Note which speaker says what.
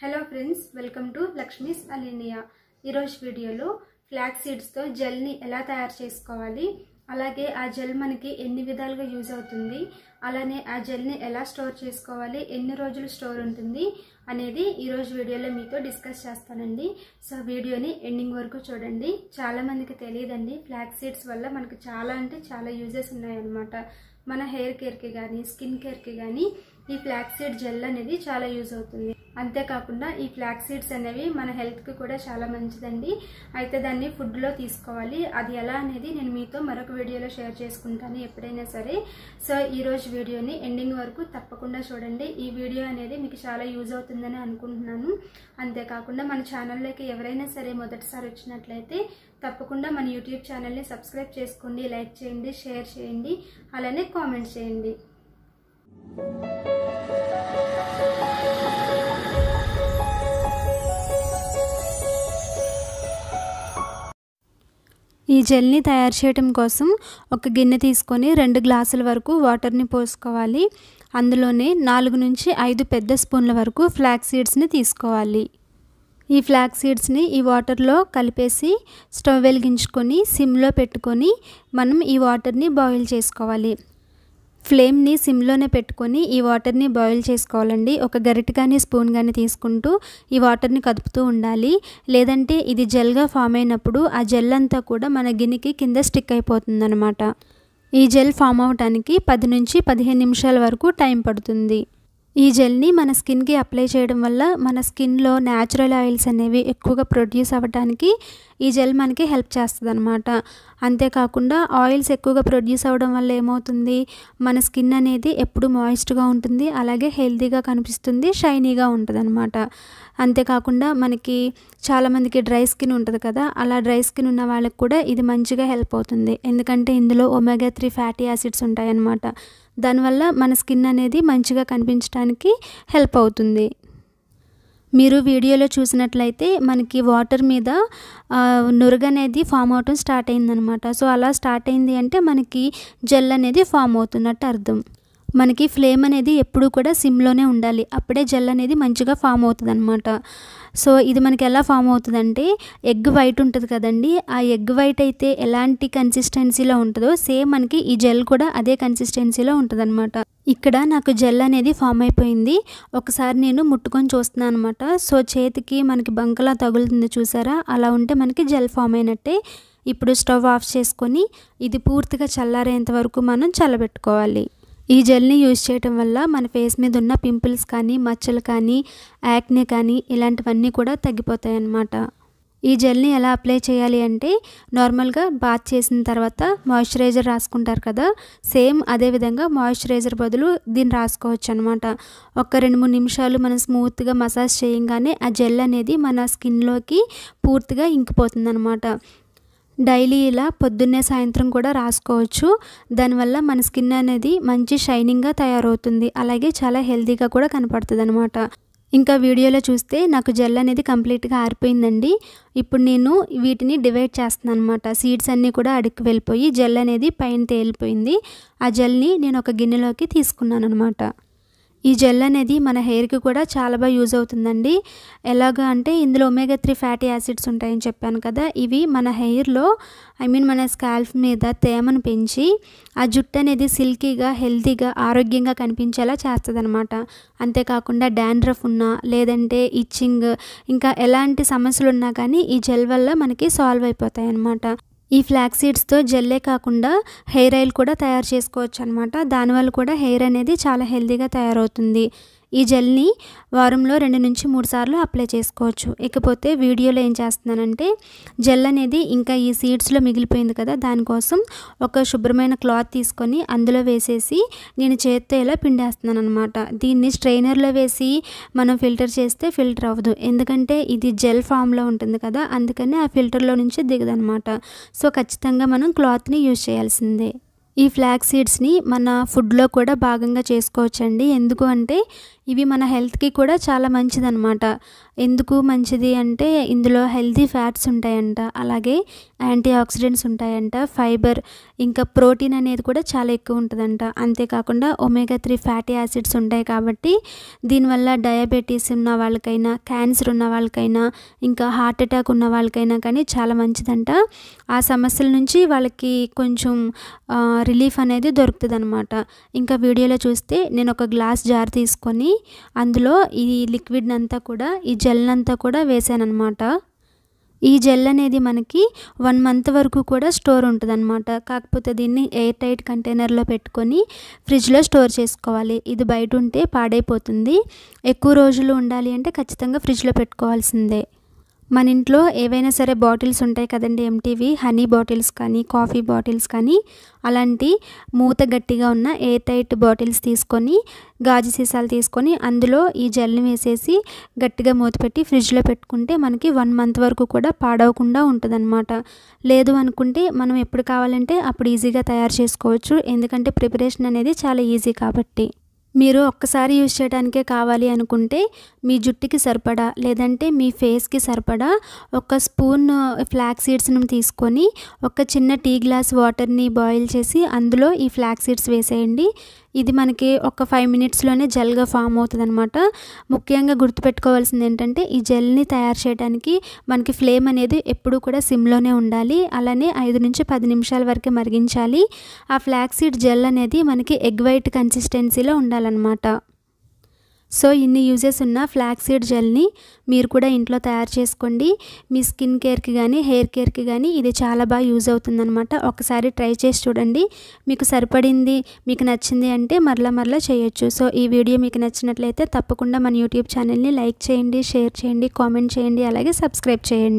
Speaker 1: hello friends welcome to Lakshmi's అలీనియా ఈరోజు వీడియోలో ఫ్లాక్ సీడ్స్తో జెల్ని ఎలా తయారు చేసుకోవాలి అలాగే ఆ జెల్ మనకి ఎన్ని విధాలుగా యూజ్ అవుతుంది అలానే ఆ జెల్ని ఎలా స్టోర్ చేసుకోవాలి ఎన్ని రోజులు స్టోర్ ఉంటుంది అనేది ఈరోజు వీడియోలో మీతో డిస్కస్ చేస్తానండి సో వీడియోని ఎండింగ్ వరకు చూడండి చాలామందికి తెలియదండి ఫ్లాక్ సీడ్స్ వల్ల మనకు చాలా అంటే చాలా యూజెస్ ఉన్నాయన్నమాట మన హెయిర్ కేర్కి కానీ స్కిన్ కేర్కి కానీ ఈ ఫ్లాక్ సీడ్ జెల్ అనేది చాలా యూజ్ అవుతుంది అంతేకాకుండా ఈ ఫ్లాక్ సీడ్స్ అనేవి మన హెల్త్కి కూడా చాలా మంచిదండి అయితే దాన్ని ఫుడ్లో తీసుకోవాలి అది ఎలా అనేది నేను మీతో మరొక వీడియోలో షేర్ చేసుకుంటాను ఎప్పుడైనా సరే సో ఈరోజు వీడియోని ఎండింగ్ వరకు తప్పకుండా చూడండి ఈ వీడియో అనేది మీకు చాలా యూజ్ అవుతుందని అనుకుంటున్నాను అంతేకాకుండా మన ఛానల్లోకి ఎవరైనా సరే మొదటిసారి వచ్చినట్లయితే తప్పకుండా మన యూట్యూబ్ ఛానల్ని సబ్స్క్రైబ్ చేసుకోండి లైక్ చేయండి షేర్ చేయండి అలానే కామెంట్ చేయండి ఈ జెల్ని తయారు చేయటం కోసం ఒక గిన్నె తీసుకొని రెండు గ్లాసుల వరకు వాటర్ని పోసుకోవాలి అందులోనే నాలుగు నుంచి ఐదు పెద్ద స్పూన్ల వరకు ఫ్లాక్ సీడ్స్ని తీసుకోవాలి ఈ ఫ్లాక్ సీడ్స్ని ఈ వాటర్లో కలిపేసి స్టవ్ వెలిగించుకొని సిమ్లో పెట్టుకొని మనం ఈ వాటర్ని బాయిల్ చేసుకోవాలి ఫ్లేమ్ని సిమ్లోనే పెట్టుకొని ఈ వాటర్ని బాయిల్ చేసుకోవాలండి ఒక గరిట కానీ స్పూన్ కానీ తీసుకుంటూ ఈ వాటర్ని కదుపుతూ ఉండాలి లేదంటే ఇది జెల్గా ఫామ్ అయినప్పుడు ఆ జెల్ అంతా కూడా మన గిన్నెకి కింద స్టిక్ అయిపోతుందనమాట ఈ జెల్ ఫామ్ అవటానికి పది నుంచి పదిహేను నిమిషాల వరకు టైం పడుతుంది ఈ జెల్ని మన స్కిన్కి అప్లై చేయడం వల్ల మన స్కిన్లో న్యాచురల్ ఆయిల్స్ అనేవి ఎక్కువగా ప్రొడ్యూస్ అవ్వడానికి ఈ జెల్ మనకి హెల్ప్ చేస్తుంది అనమాట అంతేకాకుండా ఆయిల్స్ ఎక్కువగా ప్రొడ్యూస్ అవ్వడం వల్ల ఏమవుతుంది మన స్కిన్ అనేది ఎప్పుడు మాయిస్ట్గా ఉంటుంది అలాగే హెల్తీగా కనిపిస్తుంది షైనీగా ఉంటుంది అనమాట అంతేకాకుండా మనకి చాలామందికి డ్రై స్కిన్ ఉంటుంది కదా అలా డ్రై స్కిన్ ఉన్న వాళ్ళకి కూడా ఇది మంచిగా హెల్ప్ అవుతుంది ఎందుకంటే ఇందులో ఒమేగా త్రీ ఫ్యాటీ యాసిడ్స్ ఉంటాయన్నమాట దానివల్ల మన స్కిన్ అనేది మంచిగా కనిపించడానికి హెల్ప్ అవుతుంది మీరు వీడియోలో చూసినట్లయితే మనకి వాటర్ మీద నురుగ అనేది ఫామ్ అవటం స్టార్ట్ అయిందనమాట సో అలా స్టార్ట్ అయింది అంటే మనకి జెల్ అనేది ఫామ్ అవుతున్నట్టు అర్థం మనకి ఫ్లేమ్ అనేది ఎప్పుడూ కూడా సిమ్లోనే ఉండాలి అప్పుడే జెల్ అనేది మంచిగా ఫామ్ అవుతుంది అనమాట సో ఇది మనకి ఎలా ఫామ్ అవుతుందంటే ఎగ్ వైట్ ఉంటుంది కదండి ఆ ఎగ్ వైట్ అయితే ఎలాంటి కన్సిస్టెన్సీలో ఉంటుందో సేమ్ మనకి ఈ జెల్ కూడా అదే కన్సిస్టెన్సీలో ఉంటుందన్నమాట ఇక్కడ నాకు జెల్ అనేది ఫామ్ అయిపోయింది ఒకసారి నేను ముట్టుకొని చూస్తున్నాను అనమాట సో చేతికి మనకి బంకలా తగులుతుంది చూసారా అలా ఉంటే మనకి జెల్ ఫామ్ అయినట్టే ఇప్పుడు స్టవ్ ఆఫ్ చేసుకొని ఇది పూర్తిగా చల్లారేంత వరకు మనం చల్లబెట్టుకోవాలి ఈ జెల్ని యూజ్ చేయటం వల్ల మన ఫేస్ మీద ఉన్న పింపుల్స్ కానీ మచ్చలు కానీ యాక్నే కానీ ఇలాంటివన్నీ కూడా తగ్గిపోతాయి అన్నమాట ఈ జెల్ని ఎలా అప్లై చేయాలి అంటే నార్మల్గా బాత్ చేసిన తర్వాత మాయిశ్చరైజర్ రాసుకుంటారు కదా సేమ్ అదేవిధంగా మాయిశ్చరైజర్ బదులు దీన్ని రాసుకోవచ్చు అనమాట ఒక రెండు మూడు నిమిషాలు మనం స్మూత్గా మసాజ్ చేయంగానే ఆ జెల్ అనేది మన స్కిన్లోకి పూర్తిగా ఇంకిపోతుంది అనమాట డైలీ ఇలా పొద్దున్నే సాయంత్రం కూడా రాసుకోవచ్చు దానివల్ల మన స్కిన్ అనేది మంచి షైనింగ్గా తయారవుతుంది అలాగే చాలా హెల్తీగా కూడా కనపడుతుంది అనమాట ఇంకా వీడియోలో చూస్తే నాకు జెల్ అనేది కంప్లీట్గా ఆరిపోయిందండి ఇప్పుడు నేను వీటిని డివైడ్ చేస్తున్నాను అనమాట సీడ్స్ అన్నీ కూడా అడిగి వెళ్ళిపోయి జెల్ అనేది పైన తేలిపోయింది ఆ జెల్ని నేను ఒక గిన్నెలోకి తీసుకున్నాను అనమాట ఈ జెల్ అనేది మన హెయిర్కి కూడా చాలా బాగా యూజ్ అవుతుందండి ఎలాగా అంటే ఇందులో ఒమేగా త్రీ ఫ్యాటీ యాసిడ్స్ ఉంటాయని చెప్పాను కదా ఇవి మన హెయిర్లో ఐ మీన్ మన స్కాల్ఫ్ మీద తేమను పెంచి ఆ జుట్టు అనేది సిల్కీగా హెల్తీగా ఆరోగ్యంగా కనిపించేలా చేస్తుంది అనమాట అంతేకాకుండా డాండ్రఫ్ ఉన్నా లేదంటే ఇచ్చింగ్ ఇంకా ఎలాంటి సమస్యలు ఉన్నా కానీ ఈ జెల్ వల్ల మనకి సాల్వ్ అయిపోతాయి అనమాట ఈ ఫ్లాక్ సీడ్స్తో జెల్లే కాకుండా హెయిర్ ఆయిల్ కూడా తయారు చేసుకోవచ్చు అనమాట దానివల్ల కూడా హెయిర్ అనేది చాలా హెల్దీగా తయారవుతుంది ఈ జెల్ని వారంలో రెండు నుంచి మూడు సార్లు అప్లై చేసుకోవచ్చు ఇకపోతే వీడియోలో ఏం చేస్తున్నానంటే జెల్ అనేది ఇంకా ఈ సీడ్స్లో మిగిలిపోయింది కదా దానికోసం ఒక శుభ్రమైన క్లాత్ తీసుకొని అందులో వేసేసి నేను చేత్తో ఇలా పిండేస్తున్నాను అనమాట దీన్ని స్ట్రైనర్లో వేసి మనం ఫిల్టర్ చేస్తే ఫిల్టర్ అవ్వదు ఎందుకంటే ఇది జెల్ ఫామ్లో ఉంటుంది కదా అందుకని ఆ ఫిల్టర్లో నుంచి దిగదనమాట సో ఖచ్చితంగా మనం క్లాత్ని యూజ్ చేయాల్సిందే ఈ ఫ్లాక్ సీడ్స్ని మన ఫుడ్లో కూడా భాగంగా చేసుకోవచ్చండి ఎందుకు అంటే ఇవి మన హెల్త్కి కూడా చాలా అనమాట ఎందుకు మంచిది అంటే ఇందులో హెల్తీ ఫ్యాట్స్ ఉంటాయంట అలాగే యాంటీ ఆక్సిడెంట్స్ ఉంటాయంట ఫైబర్ ఇంకా ప్రోటీన్ అనేది కూడా చాలా ఎక్కువ ఉంటుందంట అంతేకాకుండా ఒమేగా త్రీ ఫ్యాటీ యాసిడ్స్ ఉంటాయి కాబట్టి దీనివల్ల డయాబెటీస్ ఉన్న వాళ్ళకైనా క్యాన్సర్ ఉన్న వాళ్ళకైనా ఇంకా హార్ట్ అటాక్ ఉన్న వాళ్ళకైనా కానీ చాలా మంచిదంట ఆ సమస్యల నుంచి వాళ్ళకి కొంచెం రిలీఫ్ అనేది దొరుకుతుంది అనమాట ఇంకా వీడియోలో చూస్తే నేను ఒక గ్లాస్ జార్ తీసుకొని అందులో ఈ లిక్విడ్ అంతా కూడా ఈ జెల్ అంతా కూడా వేసానమాట ఈ జెల్ అనేది మనకి వన్ మంత్ వరకు కూడా స్టోర్ ఉంటుందన్నమాట కాకపోతే దీన్ని ఎయిర్ టైట్ కంటైనర్లో పెట్టుకొని ఫ్రిడ్జ్లో స్టోర్ చేసుకోవాలి ఇది బయట ఉంటే పాడైపోతుంది ఎక్కువ రోజులు ఉండాలి అంటే ఖచ్చితంగా ఫ్రిడ్జ్లో పెట్టుకోవాల్సిందే మన ఇంట్లో ఏవైనా సరే బాటిల్స్ ఉంటాయి కదండి ఎంటీవీ హనీ బాటిల్స్ కానీ కాఫీ బాటిల్స్ కానీ అలాంటి మూత గట్టిగా ఉన్న ఎయిర్ టైట్ బాటిల్స్ తీసుకొని గాజు సీసాలు తీసుకొని అందులో ఈ జెల్ని వేసేసి గట్టిగా మూత పెట్టి ఫ్రిడ్జ్లో పెట్టుకుంటే మనకి వన్ మంత్ వరకు కూడా పాడవకుండా ఉంటుందన్నమాట లేదు అనుకుంటే మనం ఎప్పుడు కావాలంటే అప్పుడు ఈజీగా తయారు చేసుకోవచ్చు ఎందుకంటే ప్రిపరేషన్ అనేది చాలా ఈజీ కాబట్టి మీరు ఒక్కసారి యూజ్ చేయడానికే కావాలి అనుకుంటే మీ జుట్టుకి సరిపడా లేదంటే మీ ఫేస్కి సరిపడా ఒక స్పూన్ ఫ్లాక్ సీడ్స్ను తీసుకొని ఒక చిన్న టీ గ్లాస్ వాటర్ని బాయిల్ చేసి అందులో ఈ ఫ్లాక్ సీడ్స్ వేసేయండి ఇది మనకి ఒక ఫైవ్ మినిట్స్లోనే జెల్గా ఫామ్ అవుతుంది అనమాట ముఖ్యంగా గుర్తుపెట్టుకోవాల్సింది ఏంటంటే ఈ జెల్ని తయారు చేయడానికి మనకి ఫ్లేమ్ అనేది ఎప్పుడూ కూడా సిమ్లోనే ఉండాలి అలానే ఐదు నుంచి పది నిమిషాల వరకు మరిగించాలి ఆ ఫ్లాక్సీడ్ జెల్ అనేది మనకి ఎగ్ వైట్ కన్సిస్టెన్సీలో ఉండాలన్నమాట సో ఇన్ని యూజెస్ ఉన్న ఫ్లాక్సీడ్ జెల్ని మీరు కూడా ఇంట్లో తయారు చేసుకోండి మీ స్కిన్ కేర్కి కానీ హెయిర్ కేర్కి కానీ ఇది చాలా బాగా యూజ్ అవుతుందనమాట ఒకసారి ట్రై చేసి చూడండి మీకు సరిపడింది మీకు నచ్చింది అంటే మరలా మరలా చేయొచ్చు సో ఈ వీడియో మీకు నచ్చినట్లయితే తప్పకుండా మన యూట్యూబ్ ఛానల్ని లైక్ చేయండి షేర్ చేయండి కామెంట్ చేయండి అలాగే సబ్స్క్రైబ్ చేయండి